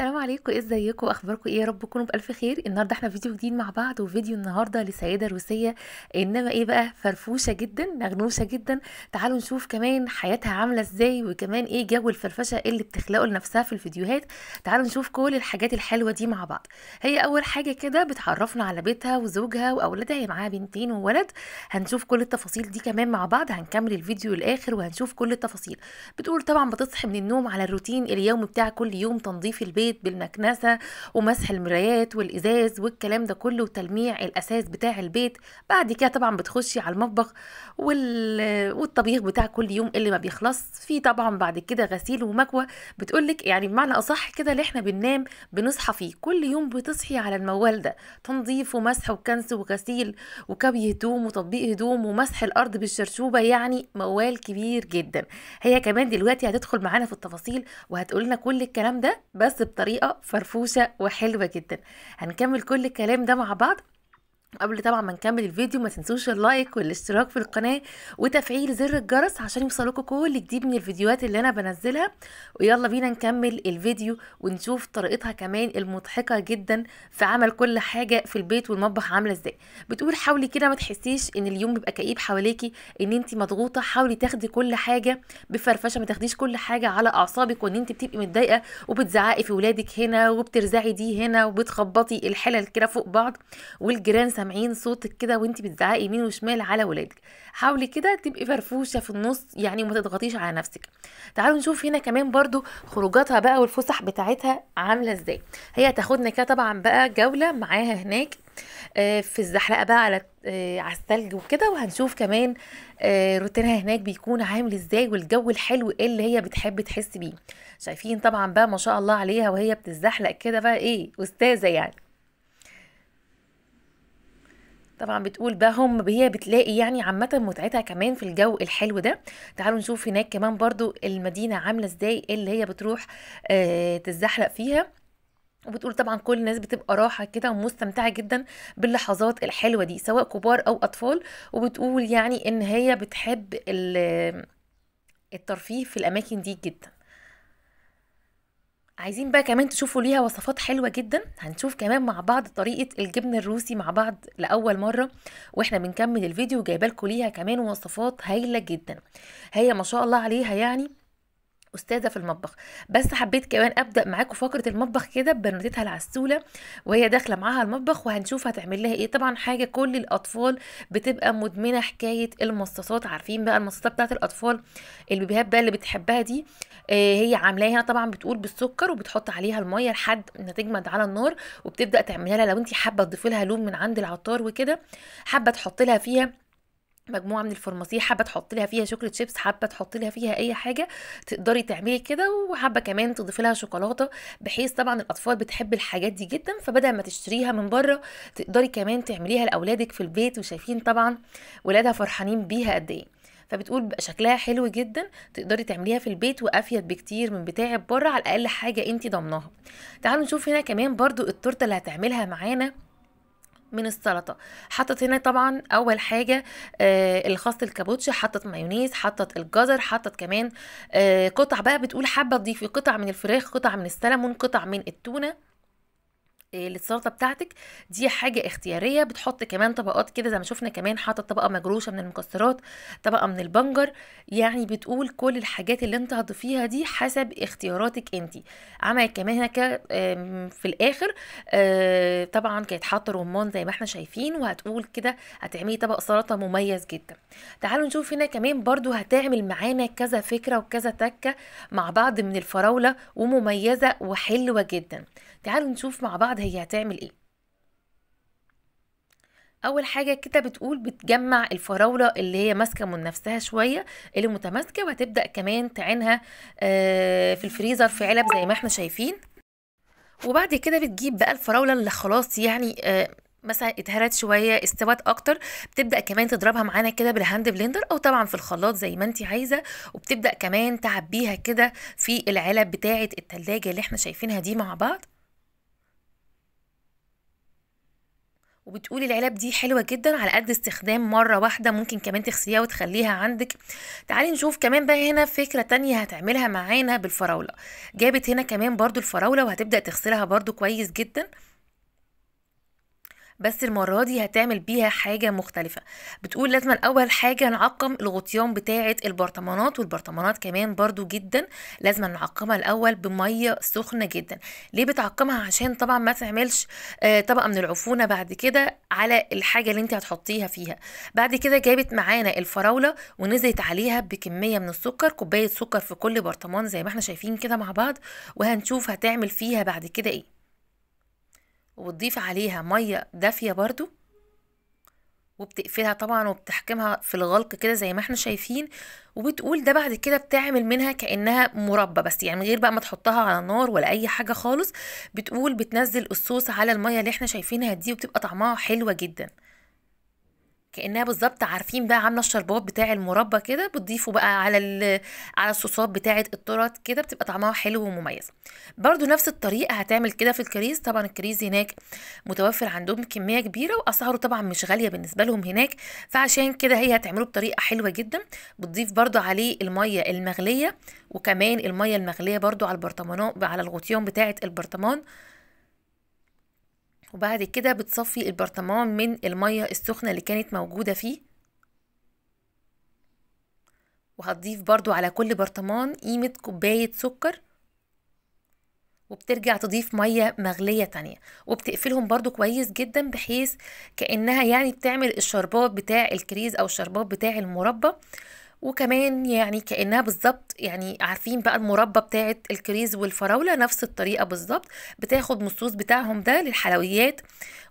السلام عليكم إيه ازيكم اخباركم ايه يا رب تكونوا بالف خير النهارده احنا فيديو جديد مع بعض وفيديو النهارده لسيده روسيه انما ايه بقى فرفوشه جدا نغنوشه جدا تعالوا نشوف كمان حياتها عامله ازاي وكمان ايه جو الفرفشه اللي بتخلقه لنفسها في الفيديوهات تعالوا نشوف كل الحاجات الحلوه دي مع بعض هي اول حاجه كده بتعرفنا على بيتها وزوجها واولادها هي معاها بنتين وولد هنشوف كل التفاصيل دي كمان مع بعض هنكمل الفيديو للاخر وهنشوف كل التفاصيل بتقول طبعا بتصحي من النوم على الروتين اليومي بتاع كل يوم تنظيف البيت البيت بالمكنسة ومسح المرايات والإزاز والكلام ده كله وتلميع الأساس بتاع البيت بعد كده طبعا بتخشي على المطبخ وال... والطبيخ بتاع كل يوم اللي ما بيخلص في طبعا بعد كده غسيل ومكوى بتقولك يعني بمعنى أصح كده اللي احنا بننام بنصحى فيه كل يوم بتصحي على الموال ده تنظيف ومسح وكنس وغسيل وكوي هدوم وتطبيق هدوم ومسح الأرض بالشرشوبة يعني موال كبير جدا هي كمان دلوقتي هتدخل معانا في التفاصيل وهتقول لنا كل الكلام ده بس بطريقه فرفوشه وحلوه جدا هنكمل كل الكلام ده مع بعض قبل طبعا ما نكمل الفيديو ما تنسوش اللايك والاشتراك في القناة وتفعيل زر الجرس عشان يوصلكوا كل جديد من الفيديوهات اللي انا بنزلها ويلا بينا نكمل الفيديو ونشوف طريقتها كمان المضحكة جدا في عمل كل حاجة في البيت والمطبخ عاملة ازاي بتقول حاولي كده ما تحسيش ان اليوم بيبقى كئيب حواليكي ان انت مضغوطة حاولي تاخدي كل حاجة بفرفشة ما تاخديش كل حاجة على اعصابك وان انت بتبقي متضايقة وبتزعقي في ولادك هنا وبترزعي دي هنا وبتخبطي الحلل كده فوق بعض والجيران سامعين صوتك كده وانت بتزعقي يمين وشمال على ولادك حاولي كده تبقي فرفوشه في النص يعني وما تضغطيش على نفسك تعالوا نشوف هنا كمان برضو خروجاتها بقى والفسح بتاعتها عامله ازاي هي هتاخدنا كده طبعا بقى جوله معاها هناك آه، في الزحلقه بقى على آه، على الثلج وكده وهنشوف كمان آه، روتينها هناك بيكون عامل ازاي والجو الحلو ايه اللي هي بتحب تحس بيه شايفين طبعا بقى ما شاء الله عليها وهي بتزحلق كده بقى ايه استاذه يعني طبعا بتقول بهم هي بتلاقي يعني عامة متعتها كمان في الجو الحلو ده تعالوا نشوف هناك كمان برضو المدينة عاملة ازاي اللي هي بتروح آه تتزحلق فيها وبتقول طبعا كل الناس بتبقى راحه كده ومستمتعه جدا باللحظات الحلوه دي سواء كبار او اطفال وبتقول يعني ان هي بتحب الترفيه في الاماكن دي جدا عايزين بقى كمان تشوفوا ليها وصفات حلوة جدا هنشوف كمان مع بعض طريقة الجبن الروسي مع بعض لأول مرة واحنا بنكمل الفيديو جايبالكوا ليها كمان وصفات هايلة جدا هي ما شاء الله عليها يعني استاذه في المطبخ بس حبيت كمان ابدا معاكم فقره المطبخ كده ببرنتها العسوله وهي داخله معاها المطبخ وهنشوف هتعمل لها ايه طبعا حاجه كل الاطفال بتبقى مدمنه حكايه المصاصات عارفين بقى المصاصات بتاعت الاطفال البيبيهات بقى اللي بتحبها دي آه هي عاملاها طبعا بتقول بالسكر وبتحط عليها الميه لحد ما تجمد على النار وبتبدا تعملها لها لو انت حابه تضيفي لها لون من عند العطار وكده حابه تحط لها فيها مجموعه من الفرماسيه حابه تحط لها فيها شوكليت شيبس حابه تحط لها فيها اي حاجه تقدري تعملي كده وحابه كمان تضيفي لها شوكولاته بحيث طبعا الاطفال بتحب الحاجات دي جدا فبدل ما تشتريها من بره تقدري كمان تعمليها لاولادك في البيت وشايفين طبعا ولادها فرحانين بيها قد ايه فبتقول بقى شكلها حلو جدا تقدري تعمليها في البيت وافيد بكتير من بتاع بره على الاقل حاجه انت ضمناها تعالوا نشوف هنا كمان برضو التورته اللي هتعملها معانا من السلطه حطت هنا طبعا اول حاجه آه الخاص الكابوتشي حطت مايونيز حطت الجزر حطت كمان آه قطع بقى بتقول حابه تضيفي قطع من الفراخ قطع من السلمون قطع من التونه آه، للسلطه بتاعتك دي حاجه اختياريه بتحط كمان طبقات كده زي ما شفنا كمان حاطه طبقه مجروشه من المكسرات طبقه من البنجر يعني بتقول كل الحاجات اللي انت هتضيفيها دي حسب اختياراتك انت عملت كمان هناك في الاخر آه، طبعا كانت حاطه رمان زي ما احنا شايفين وهتقول كده هتعملي طبق سلطه مميز جدا تعالوا نشوف هنا كمان برضو هتعمل معانا كذا فكره وكذا تكه مع بعض من الفراوله ومميزه وحلوه جدا تعالوا نشوف مع بعض بعض هي هتعمل ايه اول حاجه كده بتقول بتجمع الفراوله اللي هي ماسكه من نفسها شويه اللي متماسكه وهتبدا كمان تعينها آه، في الفريزر في علب زي ما احنا شايفين وبعد كده بتجيب بقى الفراوله اللي خلاص يعني آه، مثلا اتهرت شويه استوت اكتر بتبدا كمان تضربها معانا كده بالهاند بلندر او طبعا في الخلاط زي ما انت عايزه وبتبدا كمان تعبيها كده في العلب بتاعه التلاجة اللي احنا شايفينها دي مع بعض وبتقولي العلب دي حلوه جدا على قد استخدام مره واحده ممكن كمان تغسليها وتخليها عندك تعالي نشوف كمان بقى هنا فكره تانية هتعملها معانا بالفراوله جابت هنا كمان برضو الفراوله وهتبدا تغسلها برضو كويس جدا بس المرة دي هتعمل بيها حاجة مختلفة بتقول لازم أول حاجة نعقم الغطيان بتاعة البرطمانات والبرطمانات كمان برضو جدا لازم نعقمها الأول بمية سخنة جدا ليه بتعقمها عشان طبعا ما تعملش آه، طبقة من العفونة بعد كده على الحاجة اللي انت هتحطيها فيها بعد كده جابت معانا الفراولة ونزلت عليها بكمية من السكر كوباية سكر في كل برطمان زي ما احنا شايفين كده مع بعض وهنشوف هتعمل فيها بعد كده ايه وبتضيف عليها ميه دافيه برضو وبتقفلها طبعا وبتحكمها في الغلق كده زي ما احنا شايفين وبتقول ده بعد كده بتعمل منها كانها مربى بس يعني من غير بقى ما تحطها على النار ولا اي حاجه خالص بتقول بتنزل الصوص على الميه اللي احنا شايفينها دي وبتبقى طعمها حلوه جدا كانها بالظبط عارفين بقى عامله الشربات بتاع المربى كده بتضيفه بقى على على الصوصات بتاعه الطرط كده بتبقى طعمها حلو ومميز برضو نفس الطريقه هتعمل كده في الكريز طبعا الكريز هناك متوفر عندهم كميه كبيره واسعاره طبعا مش غاليه بالنسبه لهم هناك فعشان كده هي هتعمله بطريقه حلوه جدا بتضيف برضو عليه الميه المغليه وكمان الميه المغليه برضو على البرطمانات على الغطيان بتاعه البرطمان وبعد كده بتصفي البرطمان من المية السخنة اللي كانت موجودة فيه وهتضيف برضو على كل برطمان قيمة كوباية سكر وبترجع تضيف مية مغلية تانية وبتقفلهم برضو كويس جدا بحيث كأنها يعني بتعمل الشربات بتاع الكريز أو الشربات بتاع المربى وكمان يعني كانها بالظبط يعني عارفين بقى المربى بتاعه الكريز والفراوله نفس الطريقه بالظبط بتاخد من الصوص بتاعهم ده للحلويات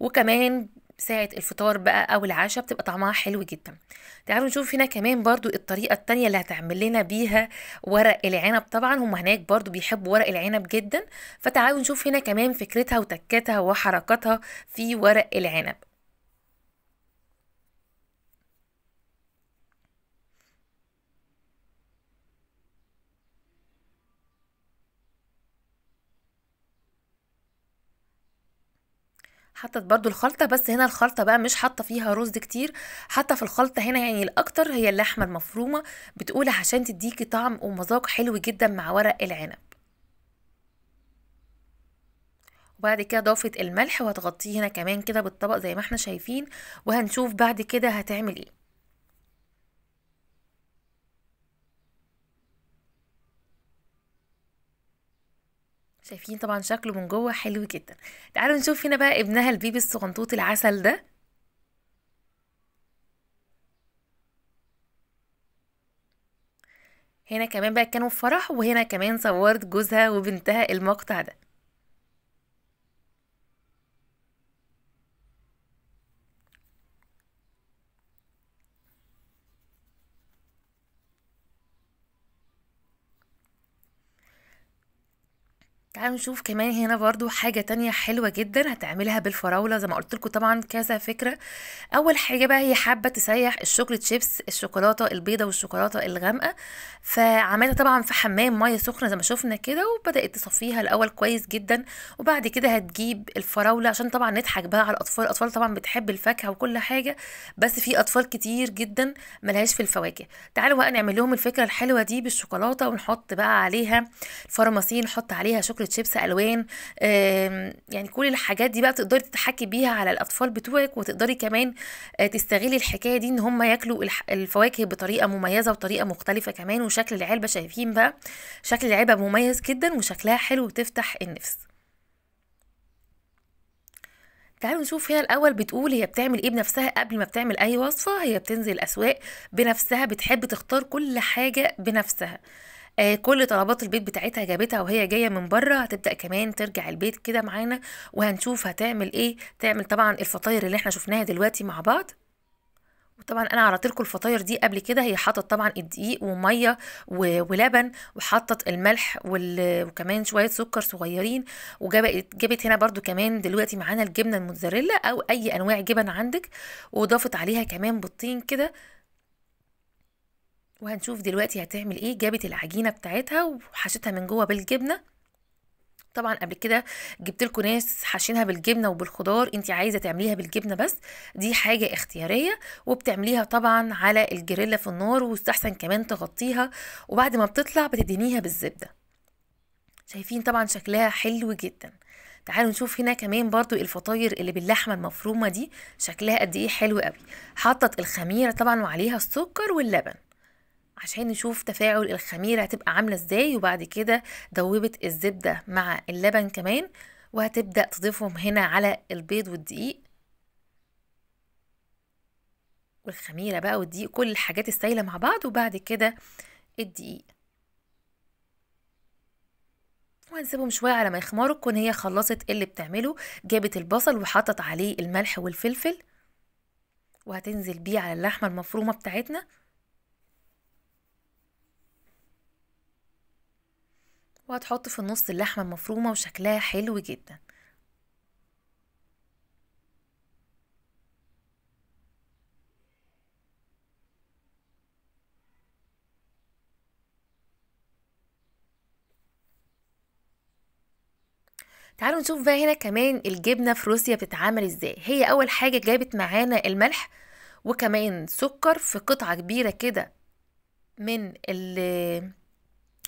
وكمان ساعة الفطار بقى أو العشاء بتبقى طعمها حلو جدا تعالوا نشوف هنا كمان برضو الطريقة التانية اللي هتعمل لنا بيها ورق العنب طبعا هم هناك برضو بيحبوا ورق العنب جدا فتعالوا نشوف هنا كمان فكرتها وتكتها وحركتها في ورق العنب حطت برضو الخلطة بس هنا الخلطة بقى مش حاطة فيها رز كتير حاطة في الخلطة هنا يعني الأكتر هي اللحمة المفرومة بتقول عشان تديكي طعم ومذاق حلو جدا مع ورق العنب وبعد كده ضافت الملح وهتغطيه هنا كمان كده بالطبق زي ما احنا شايفين وهنشوف بعد كده هتعمل ايه شايفين طبعا شكله من جوه حلو جدا تعالوا نشوف هنا بقى ابنها البيبي الصغنطوط العسل ده هنا كمان بقى كانوا في فرح وهنا كمان صورت جوزها وبنتها المقطع ده تعالوا نشوف كمان هنا برضو حاجة تانية حلوة جدا هتعملها بالفراولة زي ما قلت لكم طبعا كذا فكرة اول حاجة بقى هي حابة تسيح الشوكلت شيبس الشوكولاتة البيضة والشوكولاتة الغامقة فعملتها طبعا في حمام مية سخنة زي ما شفنا كده وبدأت تصفيها الاول كويس جدا وبعد كده هتجيب الفراولة عشان طبعا نضحك بقى على الاطفال الاطفال طبعا بتحب الفاكهة وكل حاجة بس في اطفال كتير جدا ملهاش في الفواكه تعالوا بقى نعمل لهم الفكرة الحلوة دي بالشوكولاتة ونحط بقى عليها الفرماسين نحط عليها شوكليت شيبس الوان يعني كل الحاجات دي بقى تقدري تتحكي بيها على الاطفال بتوعك وتقدري كمان آه، تستغلي الحكايه دي ان هم ياكلوا الفواكه بطريقه مميزه وطريقه مختلفه كمان وشكل العلبه شايفين بقى شكل العلبه مميز جدا وشكلها حلو وتفتح النفس تعالوا نشوف هي الاول بتقول هي بتعمل ايه بنفسها قبل ما بتعمل اي وصفه هي بتنزل اسواق بنفسها بتحب تختار كل حاجه بنفسها آه كل طلبات البيت بتاعتها جابتها وهي جايه من بره هتبدا كمان ترجع البيت كده معانا وهنشوف هتعمل ايه تعمل طبعا الفطاير اللي احنا شفناها دلوقتي مع بعض وطبعا انا عرضت لكم الفطاير دي قبل كده هي حاطه طبعا الدقيق وميه ولبن وحطت الملح وكمان شويه سكر صغيرين وجابت جابت هنا برده كمان دلوقتي معانا الجبنه الموتزاريلا او اي انواع جبن عندك واضافت عليها كمان بطين كده وهنشوف دلوقتي هتعمل ايه جابت العجينه بتاعتها وحشتها من جوه بالجبنه طبعا قبل كده جبت لكم ناس حاشينها بالجبنه وبالخضار انت عايزه تعمليها بالجبنه بس دي حاجه اختياريه وبتعمليها طبعا على الجريلا في النار واستحسن كمان تغطيها وبعد ما بتطلع بتدهنيها بالزبده شايفين طبعا شكلها حلو جدا تعالوا نشوف هنا كمان برضو الفطاير اللي باللحمة المفرومة دي شكلها قد ايه حلو قوي حطت الخميرة طبعا وعليها السكر واللبن عشان نشوف تفاعل الخميرة هتبقى عاملة ازاي وبعد كده دوبة الزبدة مع اللبن كمان وهتبدأ تضيفهم هنا على البيض والدقيق والخميرة بقى والدقيق كل الحاجات السايلة مع بعض وبعد كده الدقيق وهنسيبهم شوية على ما يخمروا تكون هي خلصت اللي بتعمله جابت البصل وحطت عليه الملح والفلفل وهتنزل بيه على اللحمة المفرومة بتاعتنا وهتحط في النص اللحمة المفرومة وشكلها حلو جدا تعالوا نشوف بقى هنا كمان الجبنة في روسيا بتتعمل ازاي هي اول حاجة جابت معانا الملح وكمان سكر في قطعة كبيرة كده من ال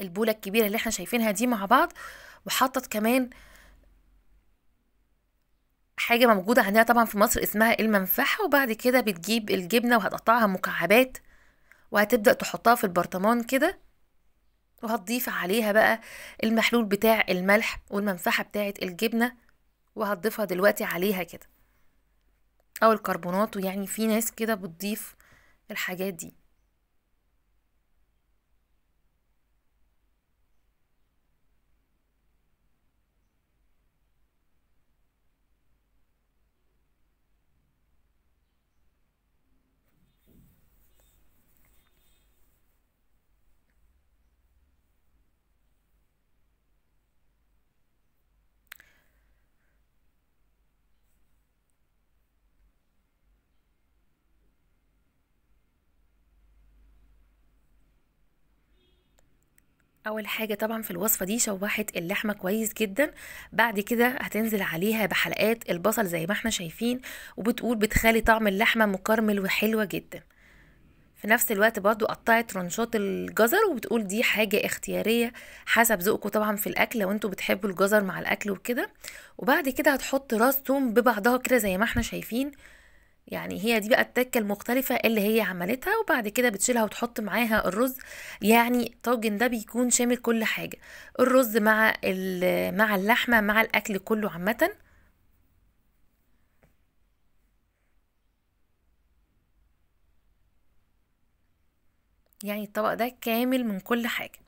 البولة الكبيرة اللي احنا شايفينها دي مع بعض وحطت كمان حاجة موجودة عندنا طبعا في مصر اسمها المنفحة وبعد كده بتجيب الجبنة وهتقطعها مكعبات وهتبدأ تحطها في البرطمان كده وهتضيف عليها بقى المحلول بتاع الملح والمنفحة بتاعة الجبنة وهتضيفها دلوقتي عليها كده أو الكربونات ويعني في ناس كده بتضيف الحاجات دي اول حاجه طبعا في الوصفه دي شوحت اللحمه كويس جدا بعد كده هتنزل عليها بحلقات البصل زي ما احنا شايفين وبتقول بتخلي طعم اللحمه مكرمل وحلوه جدا في نفس الوقت برضو قطعت رنشات الجزر وبتقول دي حاجة اختيارية حسب ذوقكم طبعا في الأكل لو انتوا بتحبوا الجزر مع الأكل وكده وبعد كده هتحط راس توم ببعضها كده زي ما احنا شايفين يعني هي دي بقى التكه المختلفه اللي هي عملتها وبعد كده بتشيلها وتحط معاها الرز يعني طاجن ده بيكون شامل كل حاجه الرز مع مع اللحمه مع الاكل كله عامه يعني الطبق ده كامل من كل حاجه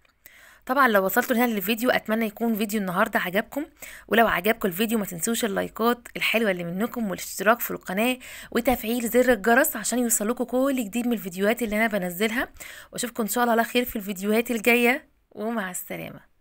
طبعا لو وصلتوا لهنا للفيديو اتمنى يكون فيديو النهارده عجبكم ولو عجبكم الفيديو ما تنسوش اللايكات الحلوه اللي منكم والاشتراك في القناه وتفعيل زر الجرس عشان يوصلكم كل جديد من الفيديوهات اللي انا بنزلها واشوفكم ان شاء الله على خير في الفيديوهات الجايه ومع السلامه